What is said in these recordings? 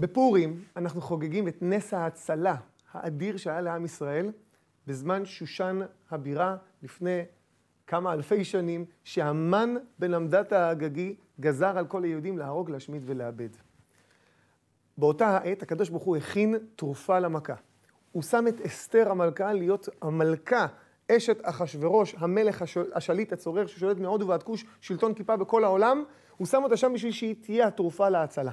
בפורים אנחנו חוגגים את נס ההצלה האדיר שהיה לעם ישראל בזמן שושן הבירה לפני כמה אלפי שנים, שהמן בלמדת האגגי גזר על כל היהודים להרוג, להשמיד ולאבד. באותה העת הקדוש ברוך הוא הכין תרופה למכה. הוא שם את אסתר המלכה להיות המלכה, אשת אחשורוש, המלך השול, השליט הצורר ששולט מהודו ועד כוש, שלטון כיפה בכל העולם, הוא שם אותה שם בשביל שהיא תהיה התרופה להצלה.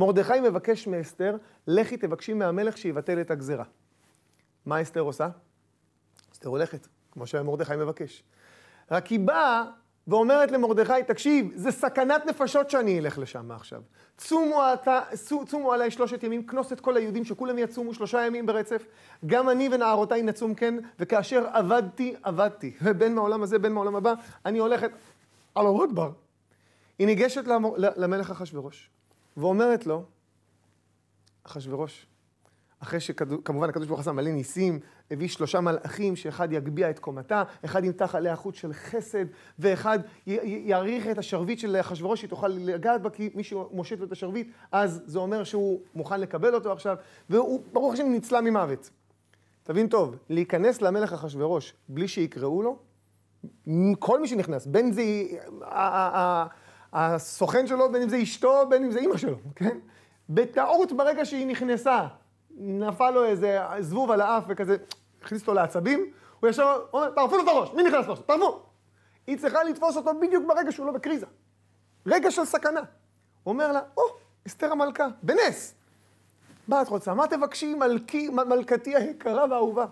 מרדכי מבקש מאסתר, לכי תבקשי מהמלך שיבטל את הגזרה. מה אסתר עושה? אסתר הולכת, כמו שמרדכי מבקש. רק היא באה ואומרת למרדכי, תקשיב, זה סכנת נפשות שאני אלך לשם עכשיו. צומו, אתה, צומו עליי שלושת ימים, כנוס את כל היהודים שכולם יצומו שלושה ימים ברצף. גם אני ונערותיי נצום כן, וכאשר עבדתי, עבדתי. בין מהעולם הזה, בין מהעולם הבא, אני הולכת, אללה אכבר. היא ניגשת למלך אחשורוש. ואומרת לו, אחשוורוש, אחרי שכמובן הקדוש ברוך הוא עשה מלא ניסים, הביא שלושה מלאכים, שאחד יגביה את קומתה, אחד ימתח עליה חוט של חסד, ואחד יעריך את השרביט של אחשוורוש, היא תוכל לגעת בה, כי מי שמושט לו את השרביט, אז זה אומר שהוא מוכן לקבל אותו עכשיו, והוא, ברוך השם, ניצלה ממוות. תבין טוב, להיכנס למלך אחשוורוש בלי שיקראו לו, כל מי שנכנס, בין זה הסוכן שלו, בין אם זה אשתו, בין אם זה אימא שלו, כן? בטעות ברגע שהיא נכנסה, נפל לו איזה זבוב על האף וכזה, הכניס אותו לעצבים, הוא ישר אומר, תערפו לו את הראש, מי נכנס לו? תערפו! היא צריכה לתפוס אותו בדיוק ברגע שהוא לא בקריזה. רגע של סכנה. הוא אומר לה, או, oh, אסתר המלכה, בנס. מה את רוצה? מה תבקשי מלכי, מלכתי היקרה והאהובה?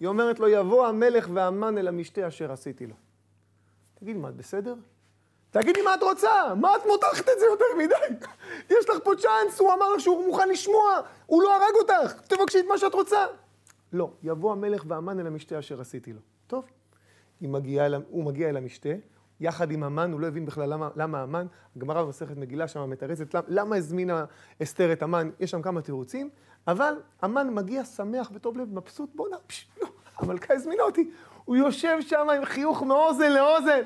היא אומרת לו, יבוא המלך והמן אל המשתה אשר עשיתי לו. תגיד, מה, את בסדר? תגידי מה את רוצה, מה את מותחת את זה יותר מדי? יש לך פה צ'אנס, הוא אמר שהוא מוכן לשמוע, הוא לא הרג אותך, תבקשי את מה שאת רוצה. לא, יבוא המלך והמן אל המשתה אשר עשיתי לו. טוב, מגיע הוא מגיע אל המשתה, יחד עם המן, הוא לא הבין בכלל למה, למה המן, הגמרא במסכת מגילה שם מתרצת, למה, למה הזמינה אסתר את המן, יש שם כמה תירוצים, אבל המן מגיע שמח וטוב לב, מבסוט, בואנה, לא, המלכה הזמינה אותי, הוא יושב שם עם חיוך מאוזן לאוזן.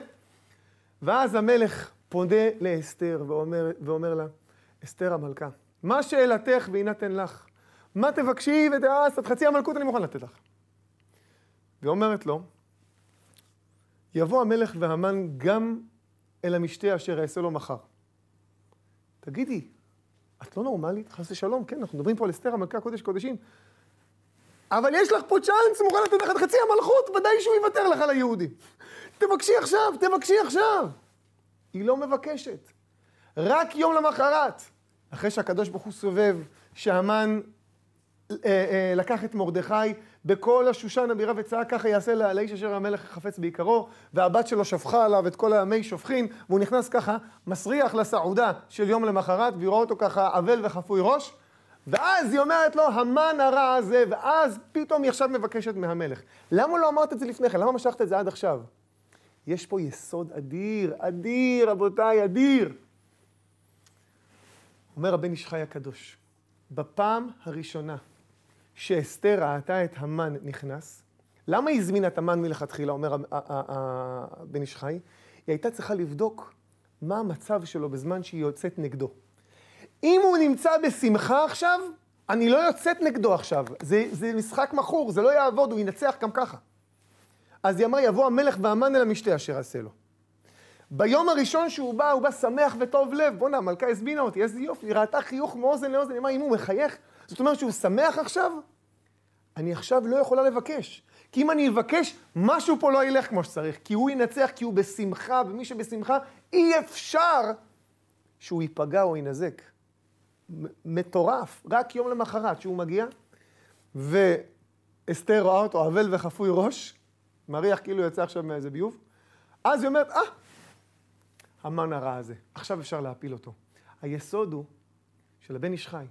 ואז המלך פונה לאסתר ואומר, ואומר לה, אסתר המלכה, מה שאלתך ויינתן לך? מה תבקשי ותעש? את חצי המלכות אני מוכן לתת לך. ואומרת לו, יבוא המלך והמן גם אל המשתה אשר אעשה לו מחר. תגידי, את לא נורמלית? חס ושלום, כן, אנחנו מדברים פה על אסתר המלכה קודש קודשים. אבל יש לך פה צ'אנס, מוכן לתת לך את חצי המלכות, ודאי שהוא יוותר לך על ליהודים. תבקשי עכשיו, תבקשי עכשיו. היא לא מבקשת. רק יום למחרת, אחרי שהקדוש ברוך הוא סובב, שהמן אה, אה, לקח את מרדכי בכל השושן הבירה וצעק ככה יעשה לה, לאיש אשר המלך חפץ בעיקרו, והבת שלו שפכה עליו את כל המי שופכין, והוא נכנס ככה, מסריח לסעודה של יום למחרת, והיא רואה אותו ככה אבל וחפוי ראש, ואז היא אומרת לו, המן הרע הזה, ואז פתאום היא עכשיו מבקשת מהמלך. למה לא אמרת את זה לפני כן? למה משכת את זה עד עכשיו? יש פה יסוד אדיר, אדיר, רבותיי, אדיר. אומר הבן איש חי הקדוש, בפעם הראשונה שאסתר ראתה את המן נכנס, למה היא הזמינה את המן מלכתחילה, אומר הבן איש חי? היא הייתה צריכה לבדוק מה המצב שלו בזמן שהיא יוצאת נגדו. אם הוא נמצא בשמחה עכשיו, אני לא יוצאת נגדו עכשיו. זה, זה משחק מכור, זה לא יעבוד, הוא ינצח גם ככה. אז היא אמרה, יבוא המלך והמן אל המשתה אשר עשה לו. ביום הראשון שהוא בא, הוא בא שמח וטוב לב. בואנה, המלכה הזמינה אותי, איזה יופי, היא ראתה חיוך מאוזן לאוזן, היא אמרה, אם הוא מחייך, זאת אומרת שהוא שמח עכשיו? אני עכשיו לא יכולה לבקש. כי אם אני אבקש, משהו פה לא ילך כמו שצריך. כי הוא ינצח, כי הוא בשמחה, ומי שבשמחה, אי אפשר שהוא ייפגע או יינזק. מטורף. רק יום למחרת, שהוא מגיע, ואסתר רואה אותו אבל וחפוי ראש, מריח כאילו יצא עכשיו מאיזה ביוב. אז היא אומרת, אה, המן הרע הזה, עכשיו אפשר להפיל אותו. היסוד הוא של הבן איש חי.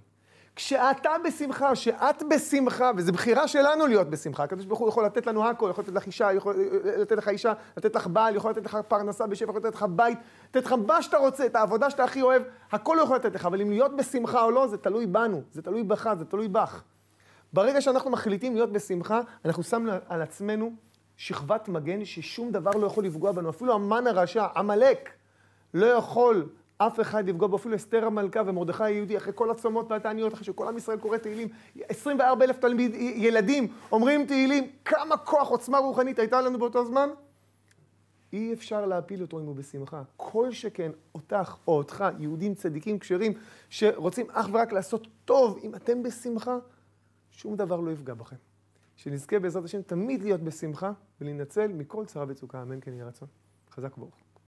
כשאתה בשמחה, כשאת בשמחה, וזו בחירה שלנו להיות בשמחה. הקדוש ברוך הוא יכול לתת לנו הכל, יכול לתת לך אישה, יכול אה, לתת לך אישה, לתת לך בעל, יכול לתת לך פרנסה בשפע, יכול לתת לך בית, לתת לך מה שאתה רוצה, את העבודה שאתה הכי אוהב, הכל הוא יכול לתת לך, אבל אם להיות בשמחה או לא, זה תלוי בנו, זה תלוי בך, זה תלוי בך. ברגע שאנחנו מחליטים להיות בשמחה, אנחנו שמנו על עצמנו שכבת מגן ששום דבר לא יכול לפגוע בנו. אפילו המן הרשע, עמלק, לא יכול אף אחד לפגוע בו. אפילו אסתר המלכה ומרדכי היהודי, אחרי כל הצומות והתעניות, אחרי שכל עם ישראל קורא תהילים, 24 אלף תלמיד, ילדים אומרים תהילים, כמה כוח, עוצמה רוחנית הייתה לנו באותו זמן? אי אפשר להפיל אותו אם הוא בשמחה. כל שכן אותך או אותך, יהודים צדיקים כשרים, שרוצים אך ורק לעשות טוב, אם אתם בשמחה, שום דבר לא יפגע בכם. שנזכה בעזרת השם תמיד להיות בשמחה ולהינצל מכל צרה וצוקה, אמן כן יהי רצון. חזק וברוך.